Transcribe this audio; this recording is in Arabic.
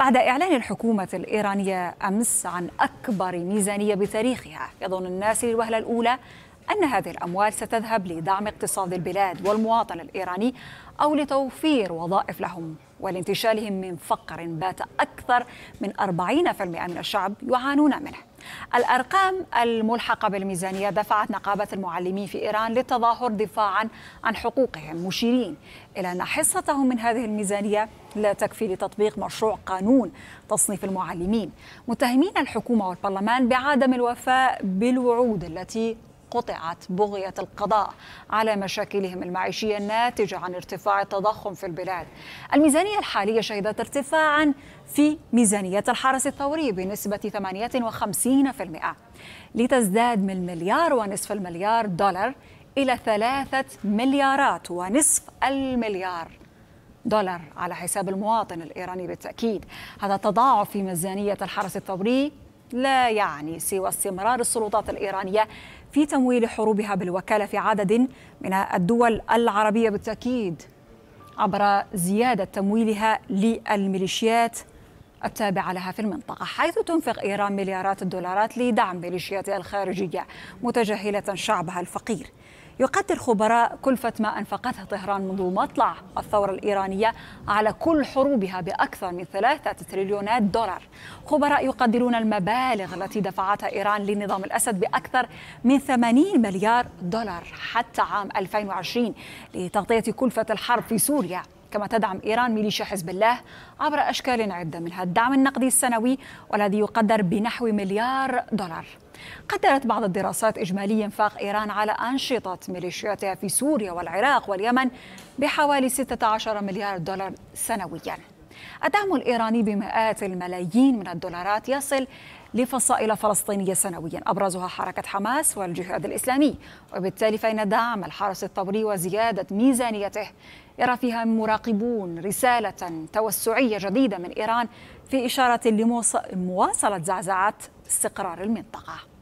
بعد إعلان الحكومة الإيرانية أمس عن أكبر ميزانية بتاريخها يظن الناس للوهلة الأولى أن هذه الأموال ستذهب لدعم اقتصاد البلاد والمواطن الإيراني أو لتوفير وظائف لهم ولانتشالهم من فقر بات أكثر من 40% من الشعب يعانون منه الأرقام الملحقة بالميزانية دفعت نقابة المعلمين في إيران للتظاهر دفاعا عن حقوقهم مشيرين إلى أن حصتهم من هذه الميزانية لا تكفي لتطبيق مشروع قانون تصنيف المعلمين متهمين الحكومة والبرلمان بعدم الوفاء بالوعود التي قطعت بغية القضاء على مشاكلهم المعيشية الناتجة عن ارتفاع التضخم في البلاد الميزانية الحالية شهدت ارتفاعا في ميزانية الحرس الثوري بنسبة 58% لتزداد من مليار ونصف المليار دولار إلى ثلاثة مليارات ونصف المليار دولار على حساب المواطن الإيراني بالتأكيد هذا تضاعف في ميزانية الحرس الثوري لا يعني سوى استمرار السلطات الإيرانية في تمويل حروبها بالوكالة في عدد من الدول العربية بالتأكيد عبر زيادة تمويلها للميليشيات التابعة لها في المنطقة حيث تنفق إيران مليارات الدولارات لدعم ميليشياتها الخارجية متجاهلة شعبها الفقير يقدر خبراء كلفة ما أنفقتها طهران منذ مطلع الثورة الإيرانية على كل حروبها بأكثر من ثلاثة تريليونات دولار خبراء يقدرون المبالغ التي دفعتها إيران لنظام الأسد بأكثر من 80 مليار دولار حتى عام 2020 لتغطية كلفة الحرب في سوريا كما تدعم إيران ميليشيا حزب الله عبر أشكال عدة منها الدعم النقدي السنوي والذي يقدر بنحو مليار دولار قدرت بعض الدراسات إجمالي إنفاق إيران على أنشطة ميليشياتها في سوريا والعراق واليمن بحوالي 16 مليار دولار سنوياً الدعم الإيراني بمئات الملايين من الدولارات يصل لفصائل فلسطينية سنويا أبرزها حركة حماس والجهاد الإسلامي وبالتالي فإن دعم الحرس الثوري وزيادة ميزانيته يرى فيها مراقبون رسالة توسعية جديدة من إيران في إشارة لمواصلة زعزعة استقرار المنطقة